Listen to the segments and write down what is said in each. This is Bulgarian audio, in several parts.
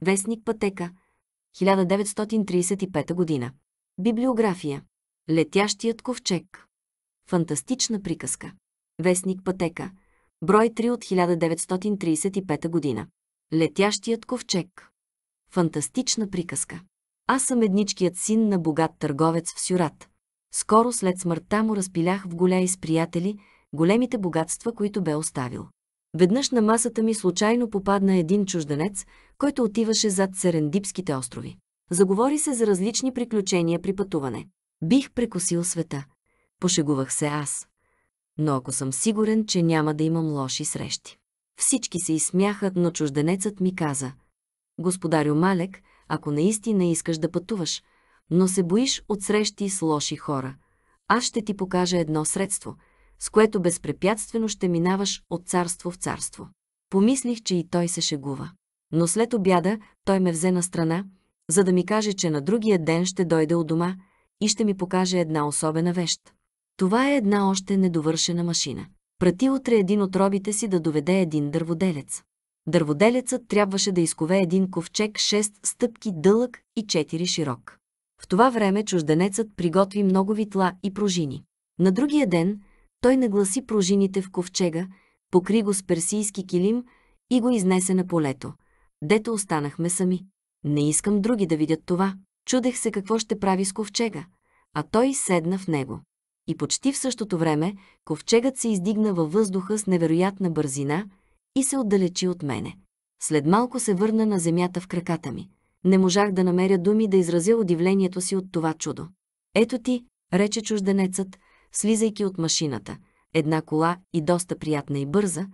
Вестник Пътека, 1935 година. Библиография. Летящият ковчег. Фантастична приказка. Вестник Пътека. Брой 3 от 1935 година. Летящият ковчег. Фантастична приказка. Аз съм едничкият син на богат търговец в Сюрат. Скоро след смъртта му разпилях в голя и с приятели големите богатства, които бе оставил. Веднъж на масата ми случайно попадна един чужденец, който отиваше зад Серендипските острови. Заговори се за различни приключения при пътуване. Бих прекосил света. Пошегувах се аз. Но ако съм сигурен, че няма да имам лоши срещи. Всички се изсмяха, но чужденецът ми каза. Господарю Малек, ако наистина искаш да пътуваш, но се боиш от срещи с лоши хора, аз ще ти покажа едно средство – с което безпрепятствено ще минаваш от царство в царство. Помислих, че и той се шегува. Но след обяда той ме взе на страна, за да ми каже, че на другия ден ще дойде от дома и ще ми покаже една особена вещ. Това е една още недовършена машина. Прати утре един от робите си да доведе един дърводелец. Дърводелецът трябваше да изкове един ковчег 6 стъпки дълъг и 4 широк. В това време чужденецът приготви много витла и пружини. На другия ден той нагласи пружините в ковчега, покри го с персийски килим и го изнесе на полето, дето останахме сами. Не искам други да видят това. Чудех се какво ще прави с ковчега, а той седна в него. И почти в същото време ковчегът се издигна във въздуха с невероятна бързина и се отдалечи от мене. След малко се върна на земята в краката ми. Не можах да намеря думи да изразя удивлението си от това чудо. Ето ти, рече чужденецът, слизайки от машината. Една кола и доста приятна и бърза,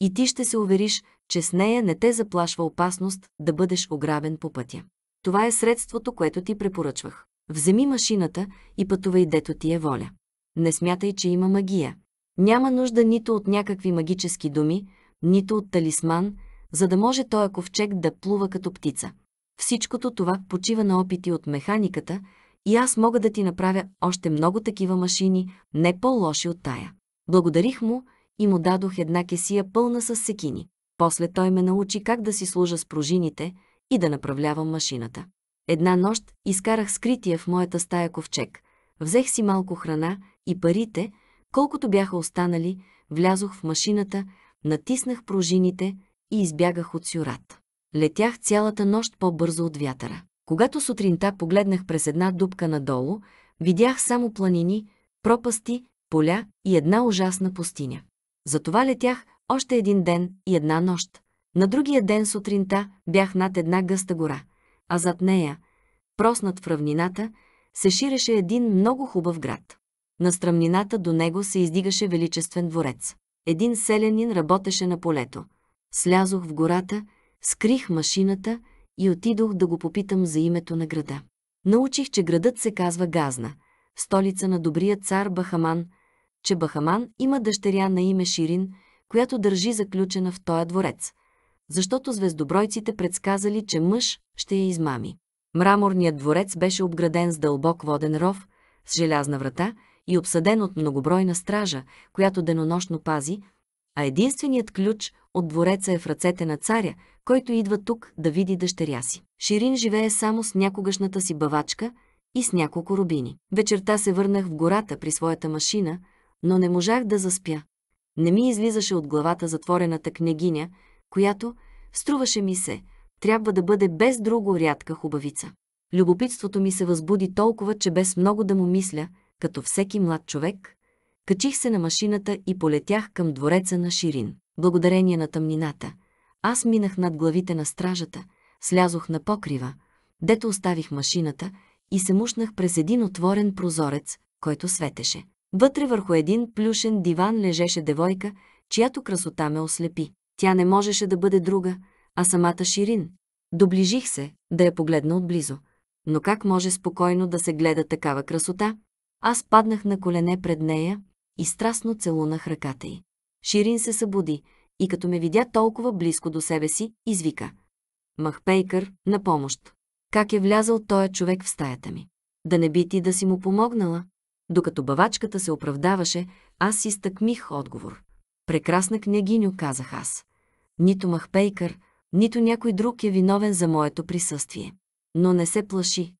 и ти ще се увериш, че с нея не те заплашва опасност да бъдеш ограбен по пътя. Това е средството, което ти препоръчвах. Вземи машината и пътувай дето ти е воля. Не смятай, че има магия. Няма нужда нито от някакви магически думи, нито от талисман, за да може този ковчег да плува като птица. Всичкото това почива на опити от механиката, и аз мога да ти направя още много такива машини, не по-лоши от тая. Благодарих му и му дадох една кесия пълна с секини. После той ме научи как да си служа с пружините и да направлявам машината. Една нощ изкарах скрития в моята стая ковчег. Взех си малко храна и парите, колкото бяха останали, влязох в машината, натиснах пружините и избягах от сюрат. Летях цялата нощ по-бързо от вятъра. Когато сутринта погледнах през една дупка надолу, видях само планини, пропасти, поля и една ужасна пустиня. Затова летях още един ден и една нощ. На другия ден сутринта бях над една гъста гора, а зад нея, проснат в равнината, се ширеше един много хубав град. На страмнината до него се издигаше величествен дворец. Един селянин работеше на полето. Слязох в гората, скрих машината – и отидох да го попитам за името на града. Научих, че градът се казва Газна, столица на добрия цар Бахаман, че Бахаман има дъщеря на име Ширин, която държи заключена в този дворец, защото звездобройците предсказали, че мъж ще я измами. Мраморният дворец беше обграден с дълбок воден ров, с желязна врата и обсъден от многобройна стража, която денонощно пази, а единственият ключ от двореца е в ръцете на царя, който идва тук да види дъщеря си. Ширин живее само с някогашната си бавачка и с няколко рубини. Вечерта се върнах в гората при своята машина, но не можах да заспя. Не ми излизаше от главата затворената княгиня, която, струваше ми се, трябва да бъде без друго рядка хубавица. Любопитството ми се възбуди толкова, че без много да му мисля, като всеки млад човек, Качих се на машината и полетях към двореца на Ширин. Благодарение на тъмнината, аз минах над главите на стражата, слязох на покрива, дето оставих машината и се мушнах през един отворен прозорец, който светеше. Вътре върху един плюшен диван лежеше девойка, чиято красота ме ослепи. Тя не можеше да бъде друга, а самата Ширин. Доближих се да я погледна отблизо. Но как може спокойно да се гледа такава красота? Аз паднах на колене пред нея, и страстно целунах ръката й. Ширин се събуди и като ме видя толкова близко до себе си, извика. Махпейкър, на помощ! Как е влязал този човек в стаята ми? Да не би ти да си му помогнала? Докато бавачката се оправдаваше, аз изтъкмих отговор. Прекрасна княгиню, казах аз. Нито Махпейкър, нито някой друг е виновен за моето присъствие. Но не се плаши.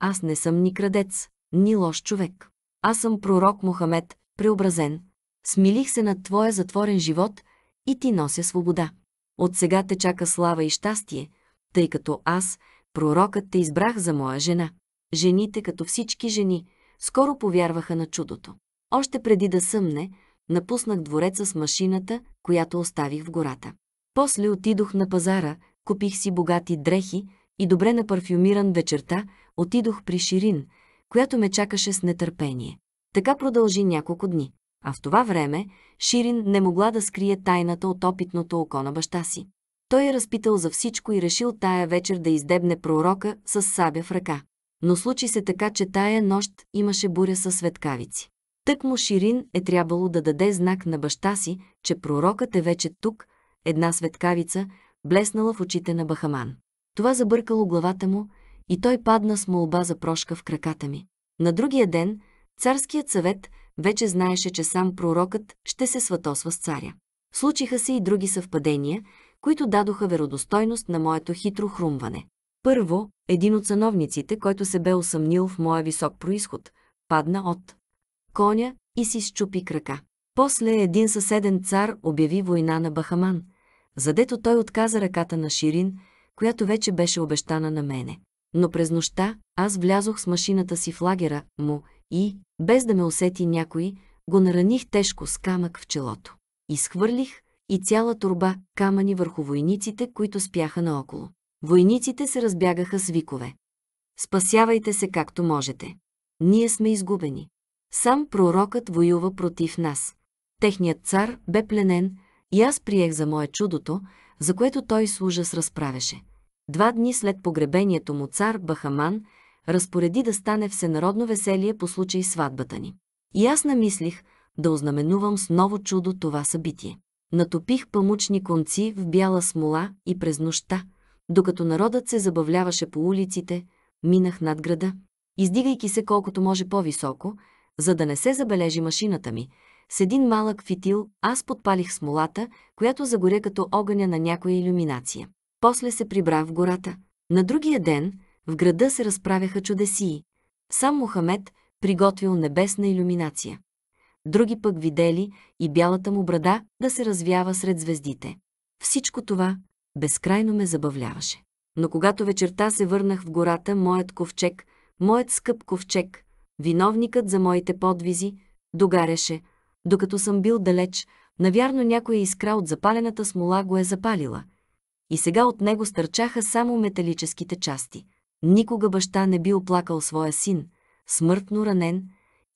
Аз не съм ни крадец, ни лош човек. Аз съм пророк Мохамед, преобразен. Смилих се над твоя затворен живот и ти нося свобода. От сега те чака слава и щастие, тъй като аз, пророкът, те избрах за моя жена. Жените, като всички жени, скоро повярваха на чудото. Още преди да съмне, напуснах двореца с машината, която оставих в гората. После отидох на пазара, купих си богати дрехи и добре напарфюмиран вечерта отидох при Ширин, която ме чакаше с нетърпение. Така продължи няколко дни. А в това време Ширин не могла да скрие тайната от опитното око на баща си. Той е разпитал за всичко и решил тая вечер да издебне пророка с сабя в ръка. Но случи се така, че тая нощ имаше буря със светкавици. Тък му Ширин е трябвало да даде знак на баща си, че пророкът е вече тук, една светкавица, блеснала в очите на Бахаман. Това забъркало главата му и той падна с молба за прошка в краката ми. На другия ден – Царският съвет вече знаеше, че сам пророкът ще се сватосва с царя. Случиха се и други съвпадения, които дадоха веродостойност на моето хитро хрумване. Първо, един от сановниците, който се бе усъмнил в моя висок происход, падна от коня и си счупи крака. После един съседен цар обяви война на Бахаман, задето той отказа ръката на Ширин, която вече беше обещана на мене. Но през нощта аз влязох с машината си в лагера му и, без да ме усети някой, го нараних тежко с камък в челото. Изхвърлих и цяла турба камъни върху войниците, които спяха наоколо. Войниците се разбягаха с викове. Спасявайте се както можете. Ние сме изгубени. Сам пророкът воюва против нас. Техният цар бе пленен и аз приех за мое чудото, за което той служа с разправеше. Два дни след погребението му цар Бахаман – разпореди да стане всенародно веселие по случай сватбата ни. И аз намислих да ознаменувам с ново чудо това събитие. Натопих памучни конци в бяла смола и през нощта, докато народът се забавляваше по улиците, минах над града, издигайки се колкото може по-високо, за да не се забележи машината ми. С един малък фитил аз подпалих смолата, която загоря като огъня на някоя иллюминация. После се прибрах в гората. На другия ден, в града се разправяха чудесии. Сам Мохамед приготвил небесна иллюминация. Други пък видели и бялата му брада да се развява сред звездите. Всичко това безкрайно ме забавляваше. Но когато вечерта се върнах в гората, моят ковчег, моят скъп ковчег, виновникът за моите подвизи, догаряше, докато съм бил далеч, навярно някоя искра от запалената смола го е запалила. И сега от него стърчаха само металическите части. Никога баща не би оплакал своя син, смъртно ранен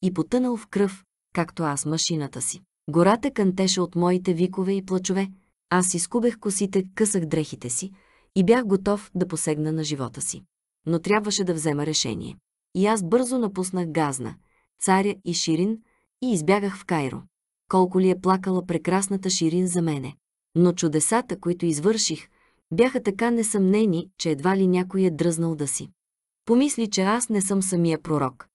и потънал в кръв, както аз машината си. Гората кънтеше от моите викове и плачове, аз изкубех косите, късах дрехите си и бях готов да посегна на живота си. Но трябваше да взема решение. И аз бързо напуснах Газна, Царя и Ширин и избягах в Кайро. Колко ли е плакала прекрасната Ширин за мене. Но чудесата, които извърших, бяха така несъмнени, че едва ли някой е дръзнал да си. Помисли, че аз не съм самия пророк.